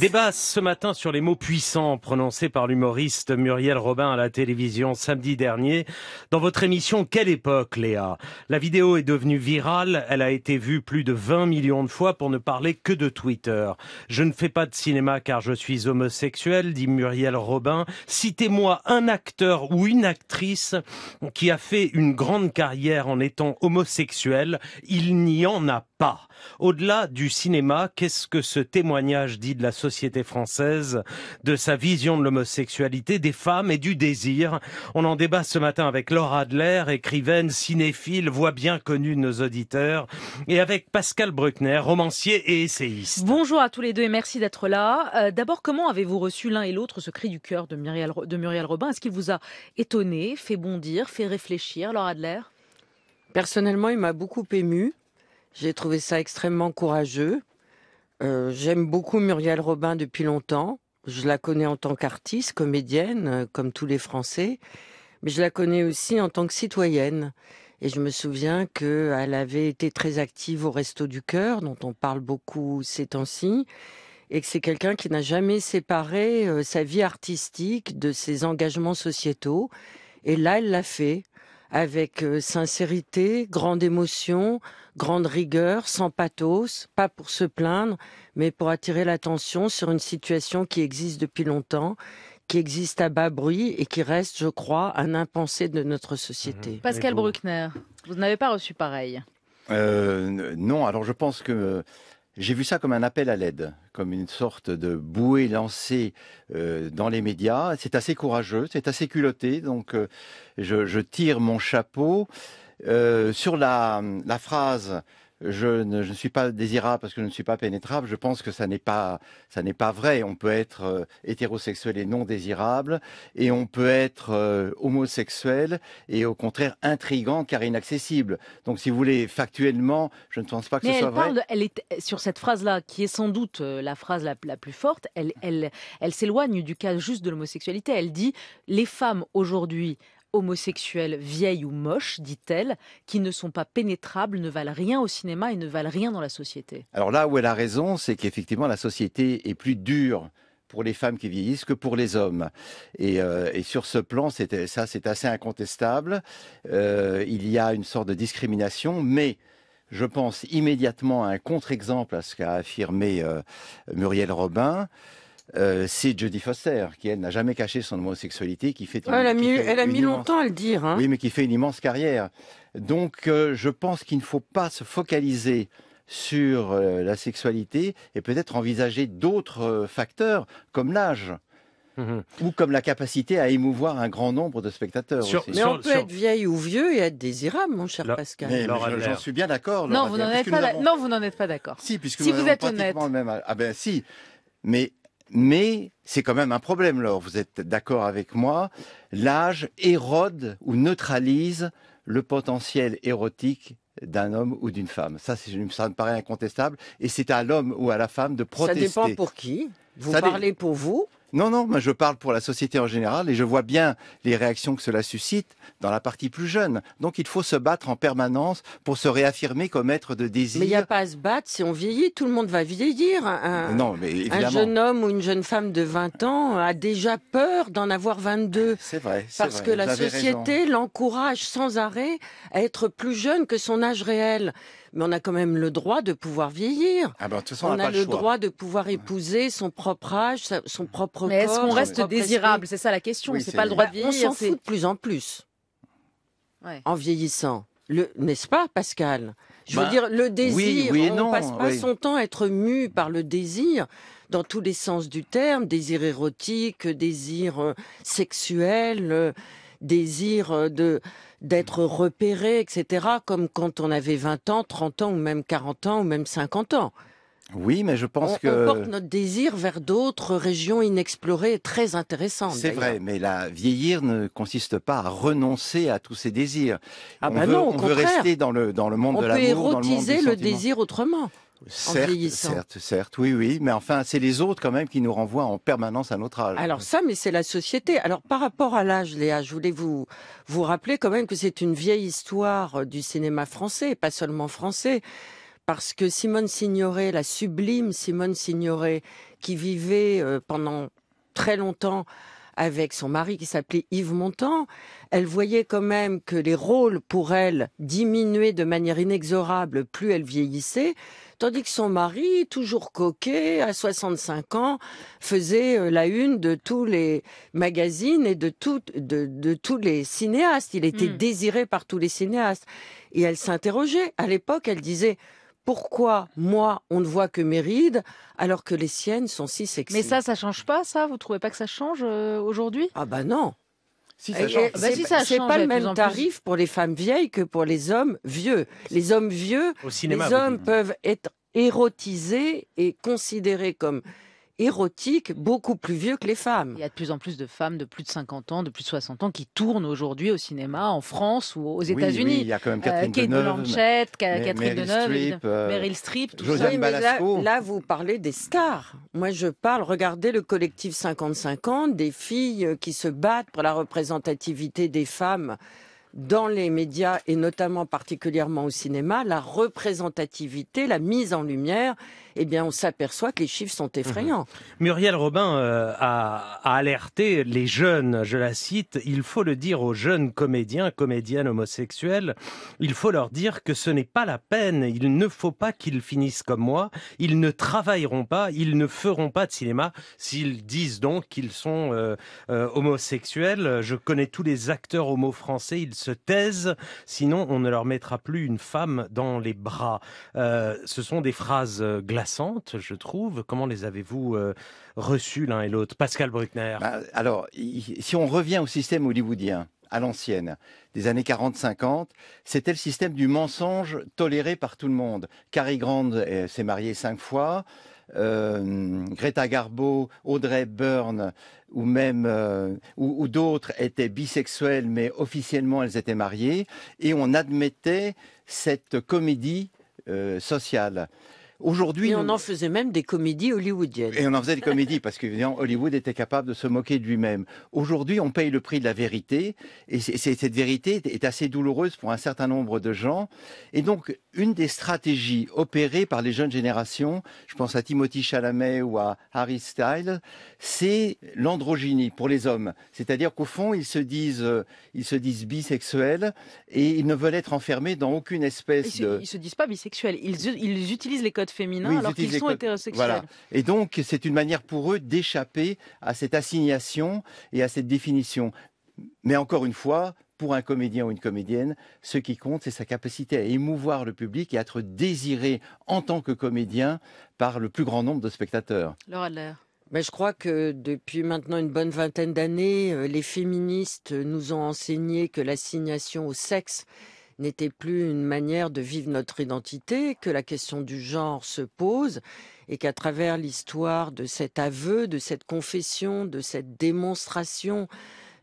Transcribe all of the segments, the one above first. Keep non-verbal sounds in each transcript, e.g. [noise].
Débat ce matin sur les mots puissants prononcés par l'humoriste Muriel Robin à la télévision samedi dernier. Dans votre émission Quelle époque, Léa La vidéo est devenue virale, elle a été vue plus de 20 millions de fois pour ne parler que de Twitter. Je ne fais pas de cinéma car je suis homosexuel, dit Muriel Robin. Citez-moi un acteur ou une actrice qui a fait une grande carrière en étant homosexuel. Il n'y en a pas. Au-delà du cinéma, qu'est-ce que ce témoignage dit de la société française, de sa vision de l'homosexualité, des femmes et du désir. On en débat ce matin avec Laura Adler, écrivaine, cinéphile, voix bien connue de nos auditeurs, et avec Pascal Bruckner, romancier et essayiste. Bonjour à tous les deux et merci d'être là. Euh, d'abord, comment avez-vous reçu l'un et l'autre ce cri du cœur de Muriel, de Muriel Robin Est-ce qu'il vous a étonné, fait bondir, fait réfléchir, Laura Adler Personnellement, il m'a beaucoup ému. J'ai trouvé ça extrêmement courageux. Euh, j'aime beaucoup Muriel Robin depuis longtemps. Je la connais en tant qu'artiste, comédienne, euh, comme tous les Français, mais je la connais aussi en tant que citoyenne. Et je me souviens qu'elle avait été très active au Resto du Cœur, dont on parle beaucoup ces temps-ci, et que c'est quelqu'un qui n'a jamais séparé euh, sa vie artistique de ses engagements sociétaux. Et là, elle l'a fait avec euh, sincérité, grande émotion, grande rigueur, sans pathos, pas pour se plaindre, mais pour attirer l'attention sur une situation qui existe depuis longtemps, qui existe à bas bruit et qui reste, je crois, un impensé de notre société. Mhm. Pascal Bruckner, vous n'avez pas reçu pareil euh, Non, alors je pense que j'ai vu ça comme un appel à l'aide, comme une sorte de bouée lancée euh, dans les médias. C'est assez courageux, c'est assez culotté, donc euh, je, tire mon chapeau. Euh, sur la phrase je ne, suis pas désirable parce que je ne suis pas pénétrable, je pense que ça n'est pas, ça n'est pas vrai. On peut être euh, hétérosexuel et non désirable, et on peut être euh, homosexuel et au contraire intrigant car inaccessible. Donc, si vous voulez, factuellement, je ne pense pas que ce soit vrai. Elle est sur cette phrase-là, qui est sans doute euh, la phrase la, la plus forte. Elle, elle, elle s'éloigne du cas juste de l'homosexualité. Elle dit les femmes aujourd'hui Homosexuels vieilles ou moches, dit-elle, qui ne sont pas pénétrables, ne valent rien au cinéma et ne valent rien dans la société. Alors là où elle a raison, c'est qu'effectivement la société est plus dure pour les femmes qui vieillissent que pour les hommes. Et, euh, sur ce plan, ça c'est assez incontestable. Euh, il y a une sorte de discrimination, mais je pense immédiatement à un contre-exemple à ce qu'a affirmé euh, Muriel Robin. Euh, c'est Jodie Foster qui elle n'a jamais caché son homosexualité, qui fait. elle a mis, elle a mis longtemps à le dire. Hein. Oui, mais qui fait une immense carrière. Donc, euh, je pense qu'il ne faut pas se focaliser sur euh, la sexualité et peut-être envisager d'autres facteurs comme l'âge. Mm-hmm. Ou comme la capacité à émouvoir un grand nombre de spectateurs. Mais on peut être vieille ou vieux et être désirable, mon cher Pascal. Mais, j'en suis bien d'accord. Non, vous n'en êtes pas. Non, vous n'en êtes pas d'accord. Si, puisque vous, êtes honnête. Le même... Ah ben si, mais mais c'est quand même un problème, Laure. Vous êtes d'accord avec moi L'âge érode ou neutralise le potentiel érotique d'un homme ou d'une femme. Ça, ça me paraît incontestable. Et c'est à l'homme ou à la femme de protester. Ça dépend pour qui. Vous parlez pour vous non, non, mais je parle pour la société en général et je vois bien les réactions que cela suscite dans la partie plus jeune. Donc il faut se battre en permanence pour se réaffirmer comme être de désir. Mais il n'y a pas à se battre, si on vieillit, tout le monde va vieillir. Un, non, mais un jeune homme ou une jeune femme de 20 ans a déjà peur d'en avoir 22. C'est vrai. Parce que la société l'encourage sans arrêt à être plus jeune que son âge réel mais on a quand même le droit de pouvoir vieillir. Ah ben, on, a, le, droit de pouvoir épouser son propre âge, son propre corps. Mais est-ce qu'on reste désirable C'est ça la question. c'est pas le droit de bah, vieillir. On s'en fout de plus en plus. En vieillissant. N'est-ce pas, Pascal Je veux bah, dire, le désir, oui, on passe pas son temps à être mu par le désir dans tous les sens du terme, désir érotique, désir euh, sexuel, euh, désir euh, de d'être repéré, etc., comme quand on avait 20 ans, 30 ans, ou même 40 ans, ou même 50 ans. Oui, mais je pense que... On porte notre désir vers d'autres régions inexplorées, très intéressantes. C'est vrai, mais la vieillir ne consiste pas à renoncer à tous ces désirs. Ah on bah non, on rester dans le, dans le monde de l'amour, dans le monde le désir autrement. Certes, certes, certes, oui, oui, mais enfin, c'est les autres quand même qui nous renvoient en permanence à notre âge. Alors ça, mais c'est la société. Alors par rapport à l'âge, Léa, je voulais vous vous rappeler quand même que c'est une vieille histoire euh, du cinéma français, pas seulement français, parce que Simone Signoret, la sublime Simone Signoret, qui vivait euh, pendant très longtemps avec son mari qui s'appelait Yves Montand, elle voyait quand même que les rôles pour elle diminuaient de manière inexorable plus elle vieillissait, tandis que son mari, toujours coquet, à 65 ans, faisait euh, la une de tous les magazines et de, tous les cinéastes. Il était hmm. désiré par tous les cinéastes. Et elle s'interrogeait. À l'époque, elle disait pourquoi moi on ne voit que mes rides alors que les siennes sont si sexy Mais ça, ça change pas, ça Vous trouvez pas que ça change euh, aujourd'hui Ah bah non. Si ça change. c'est bah pas le même tarif pour les femmes vieilles que pour les hommes vieux. Les hommes vieux, les hommes peuvent être érotisés et considérés comme érotique beaucoup plus vieux que les femmes. Il y a de plus en plus de femmes de plus de 50 ans, de plus de 60 ans qui tournent aujourd'hui au cinéma en France ou aux États-Unis. il y a quand même Catherine euh, Kate Deneuve, Catherine Deneuve, Meryl Streep, tout là, vous parlez des stars. Moi, je parle, regardez le collectif 50-50, des filles qui se battent pour la représentativité des femmes dans les médias et notamment particulièrement au cinéma, la représentativité, la mise en lumière eh bien, on s'aperçoit que les chiffres sont mhm. effrayants. Muriel Robin euh, a, alerté les jeunes, je la cite, il faut le dire aux jeunes comédiens, comédiennes homosexuelles, il faut leur dire que ce n'est pas la peine, il ne faut pas qu'ils finissent comme moi, ils ne travailleront pas, ils ne feront pas de cinéma s'ils disent donc qu'ils sont euh, euh, homosexuels. Je connais tous les acteurs homo français, ils se taisent, sinon on ne leur mettra plus une femme dans les bras. ce sont des phrases glaciales je trouve. Comment les avez-vous euh, reçus l'un et l'autre Pascal Bruckner bah, Alors, si on revient au système hollywoodien, à l'ancienne, des années 40-50, c'était le système du mensonge toléré par tout le monde. Cary Grant euh, s'est marié cinq fois, euh, Greta Garbo, Audrey Byrne ou même ou, d'autres étaient bisexuelles, mais officiellement elles étaient mariées, et on admettait cette comédie sociale. Aujourd'hui, on en faisait même des comédies hollywoodiennes. Et on en faisait des comédies parce que Hollywood était capable de se moquer de lui-même. Aujourd'hui, on paye le prix de la vérité et cette vérité est assez douloureuse pour un certain nombre de gens. Et donc une des stratégies opérées par les jeunes générations, je pense à Timothy Chalamet ou à Harry Styles, c'est l'androgynie pour les hommes. C'est-à-dire qu'au fond, ils se disent, euh, ils se disent bisexuels et ils ne veulent être enfermés dans aucune espèce ils de. Ils se disent pas bisexuels. Ils, utilisent les codes féminins alors qu'ils sont hétérosexuels. Et donc, c'est une manière pour eux d'échapper à cette assignation et à cette définition. Mais encore une fois, pour un comédien ou une comédienne, ce qui compte, c'est sa capacité à émouvoir le public et à être désiré en tant que comédien par le plus grand nombre de spectateurs. Adler. Mais ben, je crois que depuis maintenant une bonne vingtaine d'années, euh, les féministes nous ont enseigné que l'assignation au sexe n'était plus une manière de vivre notre identité, que la question du genre se pose et qu'à travers l'histoire de cet aveu, de cette confession, de cette démonstration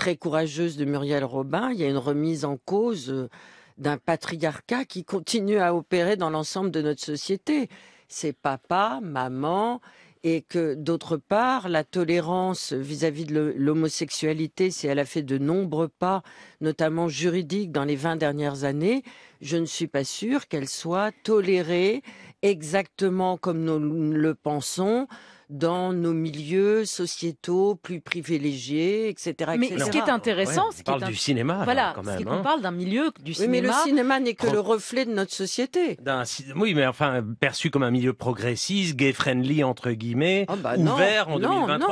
très courageuse de Muriel Robin, il y a une remise en cause euh, d'un patriarcat qui continue à opérer dans l'ensemble de notre société. C'est papa, maman, et que d'autre part, la tolérance vis-à-vis de l'homosexualité, si elle a fait de nombreux pas, notamment juridiques, dans les 20 dernières années, je ne suis pas sûre qu'elle soit tolérée exactement comme nous le pensons dans nos milieux sociétaux plus privilégiés, etc. Mais ce qui est intéressant, c'est on parle du cinéma, voilà, quand On hein. parle d'un milieu du cinéma. Oui, mais le cinéma n'est que le reflet de notre société. Oui, mais enfin perçu comme un milieu progressiste, gay friendly entre guillemets, ah bah ouvert non, en 2023. Non,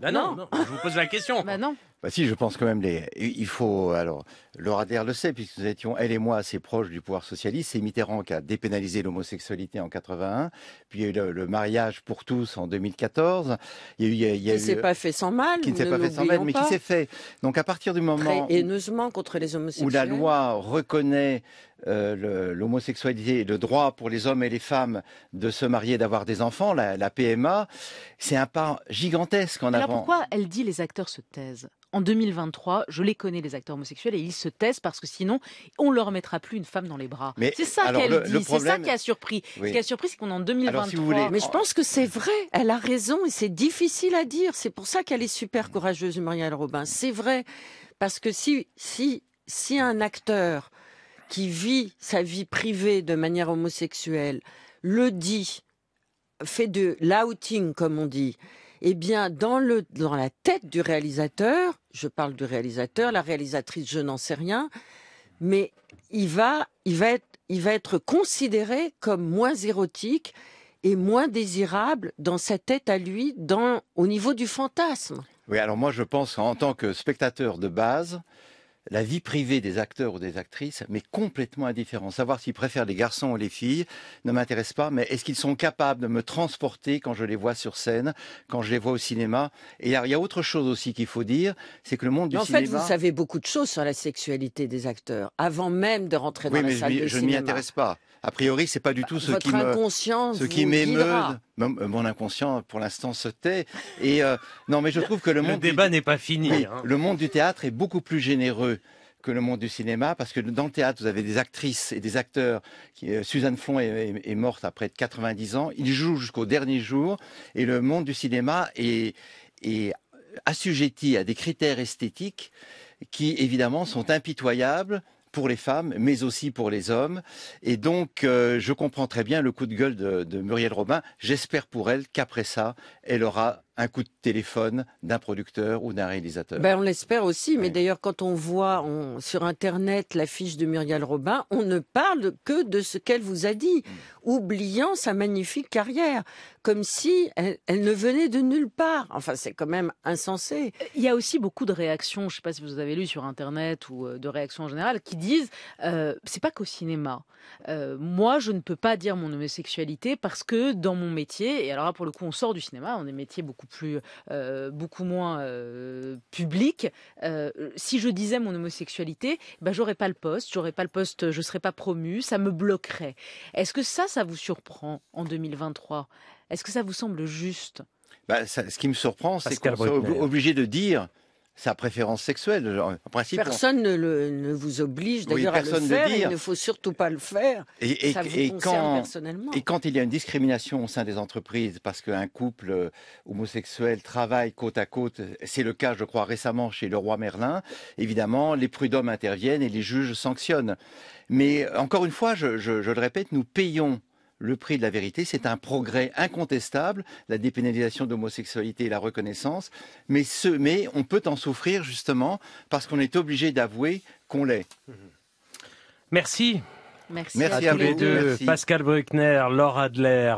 bah non, non. non, Je vous pose la question. [laughs] bah non. Bah si, je pense quand même les. Il faut alors Laura Derr le sait puisque nous étions elle et moi assez proches du pouvoir socialiste. C'est Mitterrand qui a dépénalisé l'homosexualité en 81, puis le, le mariage pour tous en 2014. Il y a eu, il s'est pas fait sans mal. Qui ne s'est pas fait sans mal, mais qui s'est fait. Donc à partir du moment haineusement contre les homosexuels. où la loi reconnaît euh, l'homosexualité et le droit pour les hommes et les femmes de se marier, d'avoir des enfants, la, PMA, c'est un pas gigantesque en avant. Alors pourquoi elle dit les acteurs se taisent en 2023, je les connais, les acteurs homosexuels, et ils se taisent parce que sinon, on leur mettra plus une femme dans les bras. C'est ça qu'elle dit, c'est ça qui a surpris. Ce qui a surpris, c'est qu'on est en 2023. Mais je pense que c'est vrai, elle a raison, et c'est difficile à dire. C'est pour ça qu'elle est super mm. courageuse, Marielle Robin. C'est vrai, parce que si, si, si un acteur qui vit sa vie privée de manière homosexuelle le dit, fait de l'outing, comme on dit, eh bien, dans, le, dans la tête du réalisateur, je parle du réalisateur, la réalisatrice, je n'en sais rien, mais il va, il va, être, il va être considéré comme moins érotique et moins désirable dans sa tête à lui, dans, au niveau du fantasme. Oui, alors moi je pense qu'en tant que spectateur de base, la vie privée des acteurs ou des actrices mais complètement indifférent. Savoir s'ils préfèrent les garçons ou les filles ne m'intéresse pas, mais est-ce qu'ils sont capables de me transporter quand je les vois sur scène, quand je les vois au cinéma Et il y, a autre chose aussi qu'il faut dire, c'est que le monde du cinéma... En fait, vous savez beaucoup de choses sur la sexualité des acteurs, avant même de rentrer dans la salle de cinéma. Oui, mais je ne m'y intéresse pas a priori, c'est pas du bah, tout ce qui me, ce qui m'émeut. Mon inconscient, pour l'instant, se tait. Et euh, non, mais je trouve que le monde débat n'est pas fini. Hein. Le monde du théâtre est beaucoup plus généreux que le monde du cinéma, parce que dans le théâtre, vous avez des actrices et des acteurs. Euh, Suzanne Flon est, morte à près de 90 ans. Ils jouent jusqu'au dernier jour. Et le monde du cinéma est, est assujetti à des critères esthétiques qui, évidemment, sont impitoyables pour les femmes, mais aussi pour les hommes. Et donc, euh, je comprends très bien le coup de gueule de, Muriel Robin. J'espère pour elle qu'après ça, elle aura un coup de téléphone d'un producteur ou d'un réalisateur. Ben, on l'espère aussi, mais d'ailleurs quand on voit sur Internet l'affiche de Muriel Robin, on ne parle que de ce qu'elle vous a dit, mm. oubliant sa magnifique carrière comme si elle, ne venait de nulle part. Enfin, c'est quand même insensé. Il y a aussi beaucoup de réactions, je ne sais pas si vous avez lu sur Internet ou euh, de réactions en général, qui disent euh, c'est pas qu'au cinéma. Euh, moi, je ne peux pas dire mon homosexualité parce que dans mon métier, et alors là, pour le coup, on sort du cinéma, on est métier beaucoup plus, euh, beaucoup moins public. si je disais mon homosexualité, ben, j'aurais pas le poste, j'aurais pas le poste, je serais pas promu, ça me bloquerait. Est-ce que ça, ça vous surprend en 2023 est-ce que ça vous semble juste bah, Ce qui me surprend, c'est qu'on soit obligé de dire sa préférence sexuelle. En principe, personne ne, vous oblige d'ailleurs à le faire. Il ne faut surtout pas le faire. Et, ça vous quand, personnellement. Et quand il y a une discrimination au sein des entreprises, parce qu'un couple euh, homosexuel travaille côte à côte, c'est le cas, je crois, récemment chez le roi Merlin. Évidemment, les prud'hommes interviennent et les juges sanctionnent. Mais encore une fois, je le répète, nous payons le prix de la vérité. C'est un progrès incontestable, la dépénalisation d'homosexualité et la reconnaissance. Mais, ce, mais on peut en souffrir justement parce qu'on est obligé d'avouer qu'on l'est. Merci. Merci, à, tous les deux. Pascal Bruckner, Laura Adler.